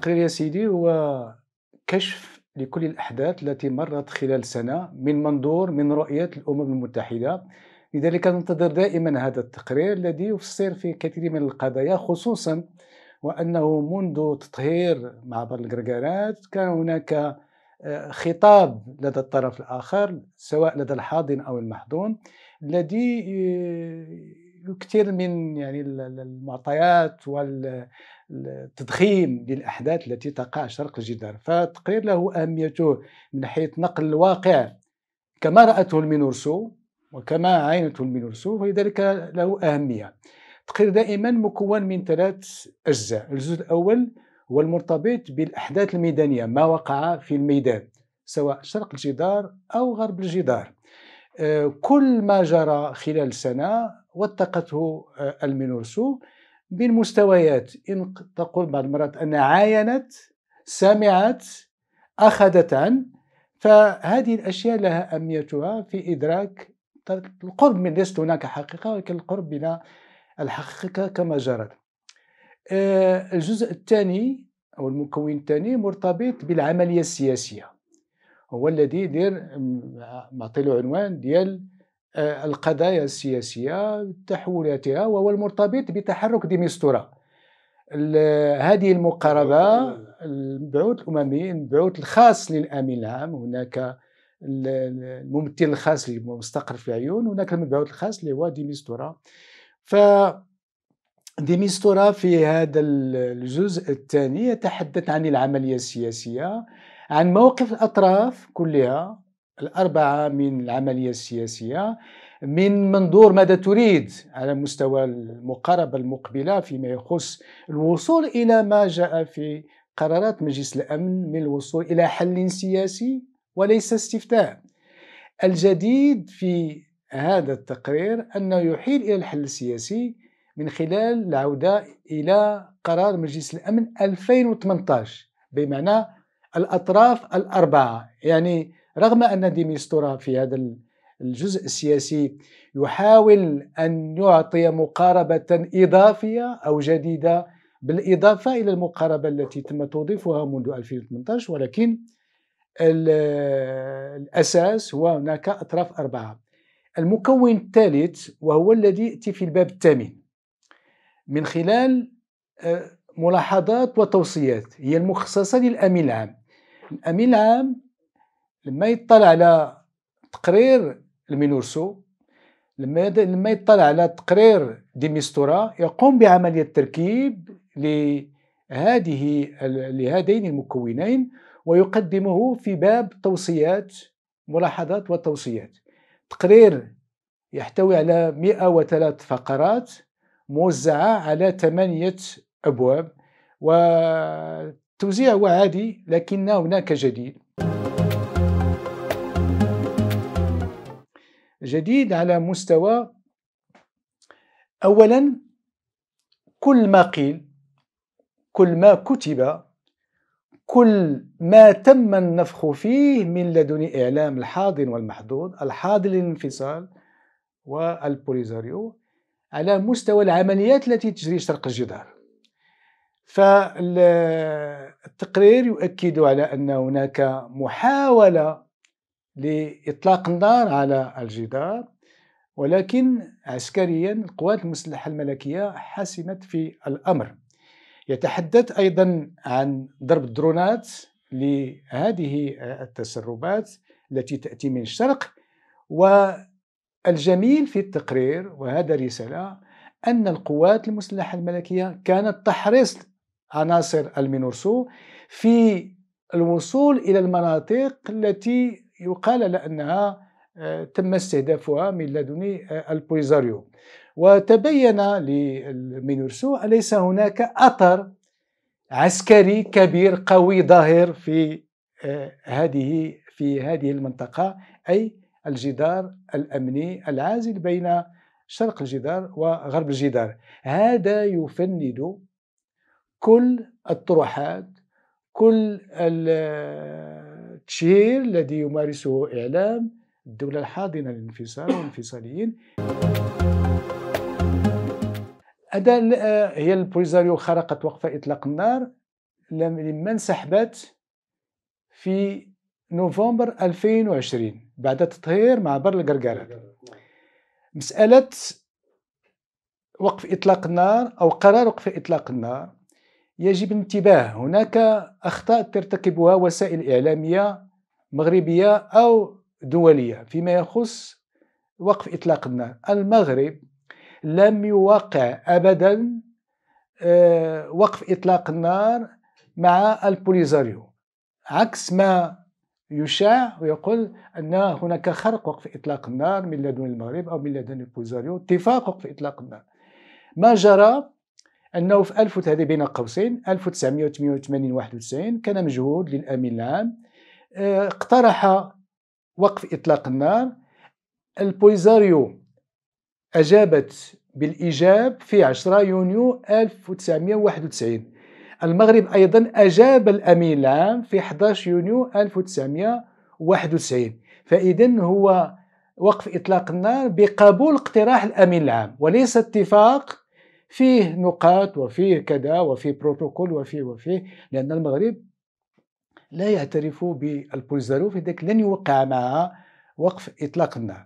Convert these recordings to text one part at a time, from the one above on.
التقرير يا سيدي هو كشف لكل الأحداث التي مرت خلال سنة من منظور من رؤية الأمم المتحدة لذلك ننتظر دائما هذا التقرير الذي يفسر في كثير من القضايا خصوصا وأنه منذ تطهير معبر الكركارات كان هناك آه، خطاب لدى الطرف الآخر سواء لدى الحاضن أو المحضون الذي آه، كثير من يعني المعطيات والتضخيم للاحداث التي تقع شرق الجدار فالتقرير له اهميته من حيث نقل الواقع كما راته المينورسو وكما عينته المينورسو فلذلك له اهميه التقرير دائما مكون من ثلاث اجزاء الجزء الاول هو المرتبط بالاحداث الميدانيه ما وقع في الميدان سواء شرق الجدار او غرب الجدار آه، كل ما جرى خلال سنة وثقته آه، المينورسو من مستويات إن تقول بعض المرات أن عاينت سمعت أخذت عن فهذه الأشياء لها أهميتها في إدراك القرب من ليست هناك حقيقة ولكن القرب من الحقيقة كما جرت آه، الجزء الثاني أو المكون الثاني مرتبط بالعملية السياسية هو الذي يدير معطي له عنوان ديال آه، القضايا السياسية تحولاتها وهو المرتبط بتحرك ديمستورا هذه المقاربة البعوث الأممي البعوث الخاص للأمين العام هناك الممثل الخاص لمستقر في العيون هناك المبعوث الخاص اللي هو ديمستورا ف ديمستورا في هذا الجزء الثاني يتحدث عن العملية السياسية عن موقف الأطراف كلها الأربعة من العملية السياسية من منظور ماذا تريد على مستوى المقاربة المقبلة فيما يخص الوصول إلى ما جاء في قرارات مجلس الأمن من الوصول إلى حل سياسي وليس استفتاء الجديد في هذا التقرير أنه يحيل إلى الحل السياسي من خلال العودة إلى قرار مجلس الأمن 2018 بمعنى الأطراف الأربعة يعني رغم أن ديميستورا في هذا الجزء السياسي يحاول أن يعطي مقاربة إضافية أو جديدة بالإضافة إلى المقاربة التي تم توظيفها منذ 2018 ولكن الأساس هو هناك أطراف أربعة المكون الثالث وهو الذي يأتي في الباب الثامن من خلال آه، ملاحظات وتوصيات هي المخصصة للأمين العام الأمين العام لما يطلع على تقرير المينورسو لما لما يطلع على تقرير ديميستورا يقوم بعمليه تركيب لهذه لهذين المكونين ويقدمه في باب توصيات ملاحظات وتوصيات تقرير يحتوي على 103 فقرات موزعة على ثمانية أبواب وتوزيع عادي لكن هناك جديد جديد على مستوى اولا كل ما قيل كل ما كتب كل ما تم النفخ فيه من لدن إعلام الحاضن والمحظوظ الحاضن للانفصال والبوليزاريو على مستوى العمليات التي تجري شرق الجدار فالتقرير يؤكد على أن هناك محاولة لإطلاق النار على الجدار ولكن عسكريا القوات المسلحة الملكية حسمت في الأمر يتحدث أيضا عن ضرب الدرونات لهذه التسربات التي تأتي من الشرق والجميل في التقرير وهذا رسالة أن القوات المسلحة الملكية كانت تحرص عناصر المينورسو في الوصول إلى المناطق التي يقال لأنها آه، تم استهدافها من لدن آه، البوليزاريو وتبين لمينورسو أليس هناك أثر عسكري كبير قوي ظاهر في آه، هذه في هذه المنطقة أي الجدار الأمني العازل بين شرق الجدار وغرب الجدار هذا يفند كل الطروحات كل التشهير الذي يمارسه إعلام الدولة الحاضنة للانفصال والانفصاليين أداة هي البوليزاريو خرقت وقف إطلاق النار لما انسحبت في نوفمبر 2020 بعد تطهير معبر القرقرات مسألة وقف إطلاق النار أو قرار وقف إطلاق النار يجب الانتباه هناك أخطاء ترتكبها وسائل إعلامية مغربية أو دولية فيما يخص وقف إطلاق النار المغرب لم يوقع أبدا آه، وقف إطلاق النار مع البوليزاريو عكس ما يشاع ويقول أن هناك خرق وقف إطلاق النار من لدن المغرب أو من لدن البوليزاريو اتفاق وقف إطلاق النار ما جرى أنه في 1000 هذه بين قوسين 1988 91 كان مجهود للأمين العام آه، اقترح وقف إطلاق النار البوليزاريو أجابت بالإيجاب في 10 يونيو 1991 المغرب أيضا أجاب الأمين العام في 11 يونيو 1991 فإذا هو وقف إطلاق النار بقبول اقتراح الأمين العام وليس اتفاق فيه نقاط وفيه كذا وفيه بروتوكول وفيه وفيه لأن المغرب لا يعترف بالبولزارو ذلك لن يوقع معها وقف إطلاق النار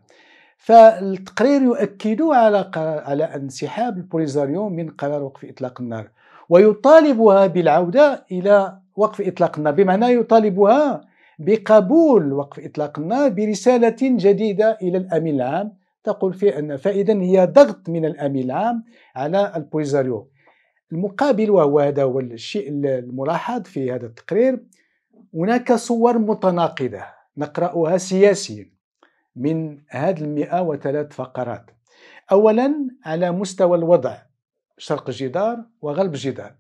فالتقرير يؤكد على على انسحاب البوليزاريو من قرار وقف اطلاق النار ويطالبها بالعوده الى وقف اطلاق النار بمعنى يطالبها بقبول وقف اطلاق النار برساله جديده الى الامين العام تقول فيه أن فائدا هي ضغط من الأمين العام على البويزاريو المقابل وهو هذا هو الشيء الملاحظ في هذا التقرير هناك صور متناقضة نقرأها سياسيا من هذه المئة وثلاث فقرات أولا على مستوى الوضع شرق الجدار وغرب الجدار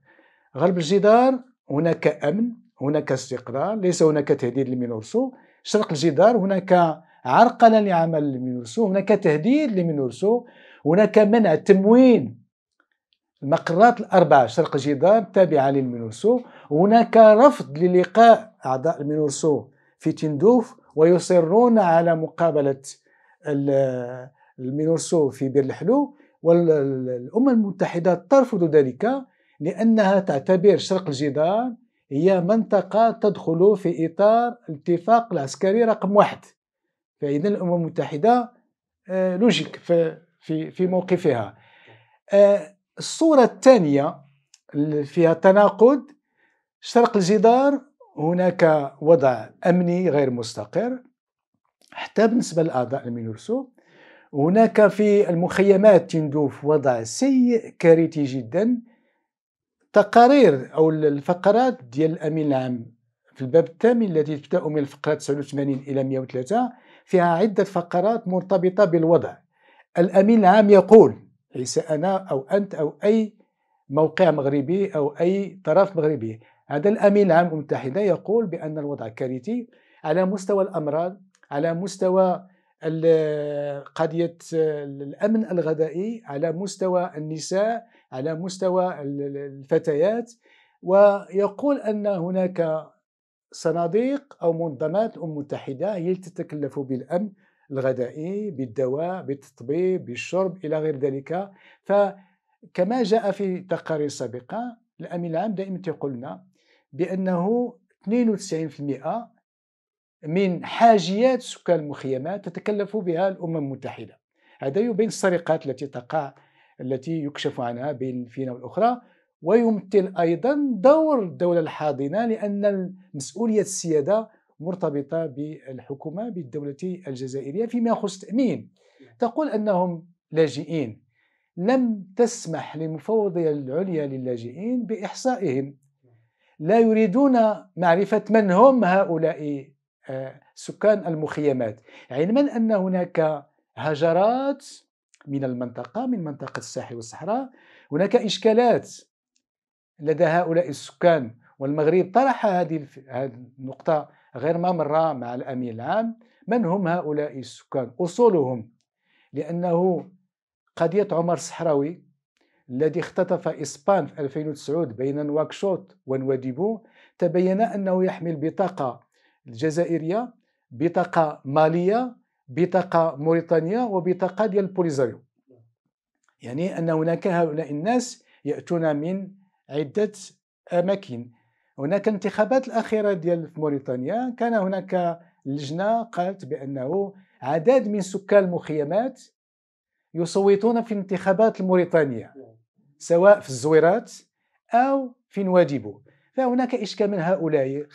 غرب الجدار هناك أمن هناك استقرار ليس هناك تهديد لمينورسو شرق الجدار هناك عرقلة لعمل لمينورسو هناك تهديد لمينورسو هناك منع تموين المقرات الأربعة شرق جدار التابعة للمينورسو هناك رفض للقاء أعضاء المينورسو في تندوف ويصرون على مقابلة المينورسو في بير الحلو والأمم المتحدة ترفض ذلك لأنها تعتبر شرق الجدار هي منطقة تدخل في إطار الاتفاق العسكري رقم واحد فإذا الأمم المتحدة آه، لوجيك في في في موقفها آه، الصورة الثانية فيها تناقض شرق الجدار هناك وضع أمني غير مستقر حتى بالنسبة لأعضاء المينورسو هناك في المخيمات تندوف وضع سيء كارثي جدا تقارير أو الفقرات ديال الأمين العام في الباب الثامن التي تبدأ من الفقرات 89 إلى 103 فيها عدة فقرات مرتبطة بالوضع الأمين العام يقول ليس أنا أو أنت أو أي موقع مغربي أو أي طرف مغربي هذا الأمين العام المتحدة يقول بأن الوضع كارثي على مستوى الأمراض على مستوى قضية الأمن الغذائي على مستوى النساء على مستوى الفتيات ويقول أن هناك صناديق أو منظمات الامم متحدة هي التي تتكلف بالأمن الغذائي بالدواء بالتطبيب بالشرب إلى غير ذلك فكما جاء في تقارير سابقة الأمين العام دائما تيقول لنا بأنه 92% من حاجيات سكان المخيمات تتكلف بها الأمم المتحدة هذا يبين السرقات التي تقع التي يكشف عنها بين فينا والأخرى ويمثل أيضا دور الدولة الحاضنة لأن مسؤولية السيادة مرتبطة بالحكومة بالدولة الجزائرية فيما يخص التأمين تقول أنهم لاجئين لم تسمح للمفوضية العليا للاجئين بإحصائهم لا يريدون معرفة من هم هؤلاء آه، سكان المخيمات علما أن هناك هجرات من المنطقة من منطقة الساحل والصحراء هناك إشكالات لدى هؤلاء السكان والمغرب طرح هذه النقطة غير ما مرة مع الأمين العام من هم هؤلاء السكان أصولهم لأنه قضية عمر الصحراوي الذي اختطف إسبان في 2009 بين نواكشوط ونواديبو تبين أنه يحمل بطاقة الجزائرية بطاقة مالية بطاقة موريتانية وبطاقة ديال البوليزاريو يعني أن هناك هؤلاء الناس يأتون من عدة أماكن هناك انتخابات الأخيرة ديال في موريتانيا كان هناك لجنة قالت بأنه عدد من سكان المخيمات يصوتون في انتخابات الموريتانية سواء في الزويرات أو في نواديبو فهناك إشكال من هؤلاء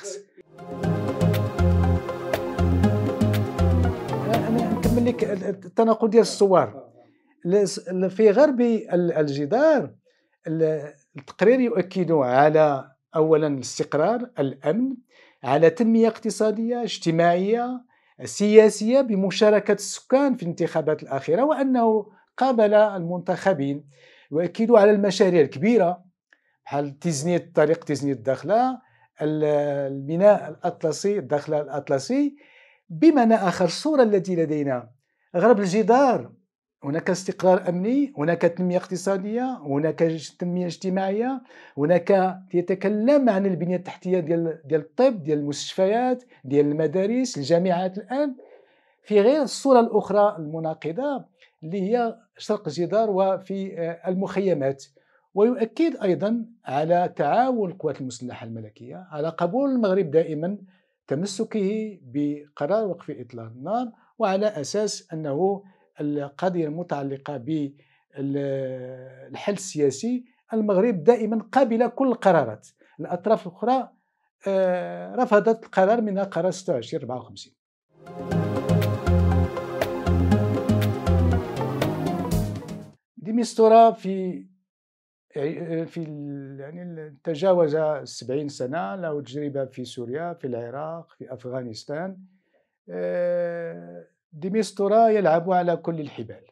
أنا نكمل لك التناقض ديال الصور في غرب الجدار التقرير يؤكد على اولا الاستقرار الامن على تنميه اقتصاديه اجتماعيه سياسيه بمشاركه السكان في الانتخابات الاخيره وانه قابل المنتخبين يؤكد على المشاريع الكبيره بحال تزنية طريق تزنية الداخلة الميناء الأطلسي الداخلة الأطلسي بمعنى آخر الصورة التي لدينا غرب الجدار هناك استقرار امني هناك تنميه اقتصاديه هناك تنميه اجتماعيه هناك يتكلم عن البنيه التحتيه ديال ديال الطب ديال المستشفيات ديال المدارس الجامعات الان في غير الصوره الاخرى المناقضه اللي هي شرق الجدار وفي آه، المخيمات ويؤكد ايضا على تعاون القوات المسلحه الملكيه على قبول المغرب دائما تمسكه بقرار وقف اطلاق النار وعلى اساس انه القضية المتعلقة بالحل السياسي المغرب دائما قبل كل القرارات الأطراف الأخرى آه، رفضت القرار من قرار 2654 54 ديمستورا في آه، في يعني تجاوز 70 سنه له تجربه في سوريا في العراق في افغانستان آه، ديميستورا يلعب على كل الحبال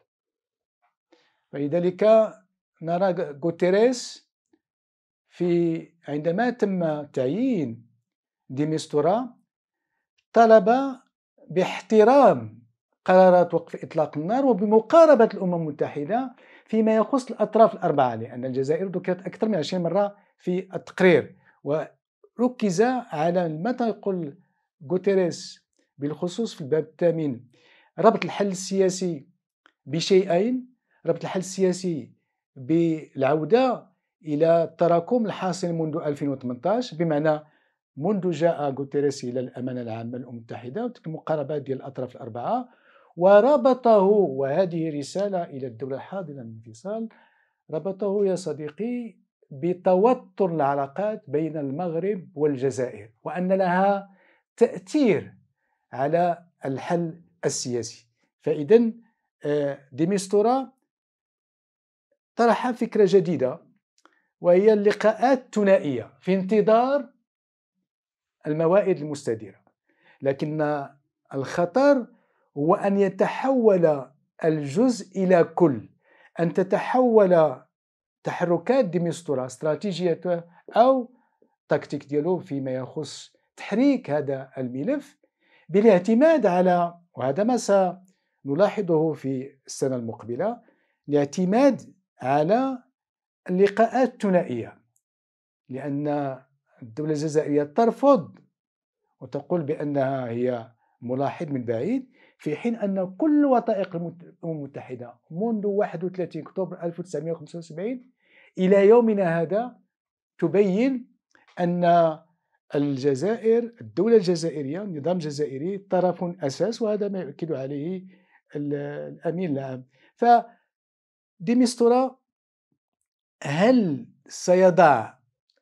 ولذلك نرى غوتيريس في عندما تم تعيين ديميستورا طلب باحترام قرارات وقف إطلاق النار وبمقاربة الأمم المتحدة فيما يخص الأطراف الأربعة لأن الجزائر ذكرت أكثر من 20 مرة في التقرير وركز على متى يقول غوتيريس بالخصوص في الباب الثامن ربط الحل السياسي بشيئين ربط الحل السياسي بالعودة إلى التراكم الحاصل منذ 2018 بمعنى منذ جاء غوتيريس إلى الأمانة العامة للأمم المتحدة وتلك المقاربات ديال الأطراف الأربعة وربطه وهذه رسالة إلى الدولة الحاضنة الانفصال ربطه يا صديقي بتوتر العلاقات بين المغرب والجزائر وأن لها تأثير على الحل السياسي فإذا آه، ديميستورا طرح فكرة جديدة وهي اللقاءات الثنائية في انتظار الموائد المستديرة لكن الخطر هو أن يتحول الجزء إلى كل أن تتحول تحركات ديميستورا استراتيجيته أو تكتيك ديالو فيما يخص تحريك هذا الملف بالاعتماد على وهذا ما سنلاحظه في السنة المقبلة الاعتماد على اللقاءات الثنائية لأن الدولة الجزائرية ترفض وتقول بأنها هي ملاحظ من بعيد في حين أن كل وثائق الأمم المتحدة منذ 31 أكتوبر 1975 إلى يومنا هذا تبين أن الجزائر الدولة الجزائرية النظام الجزائري طرف أساس وهذا ما يؤكد عليه الأمين العام فديمستورا هل سيضع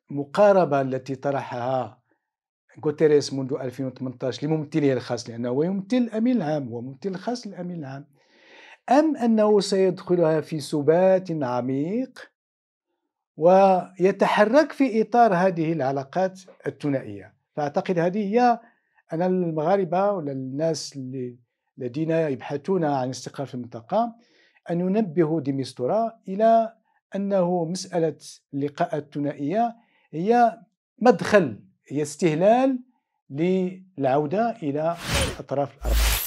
مقاربة التي طرحها غوتيريس منذ 2018 لممثله الخاص لأنه هو يمثل الأمين العام هو ممثل الخاص للأمين العام أم أنه سيدخلها في سبات عميق ويتحرك في إطار هذه العلاقات الثنائية فأعتقد هذه هي أن المغاربة ولا الناس الذين يبحثون عن استقرار في المنطقة أن ينبهوا ديمستورا إلى أنه مسألة اللقاءات الثنائية هي مدخل هي استهلال للعودة إلى الأطراف الأربعة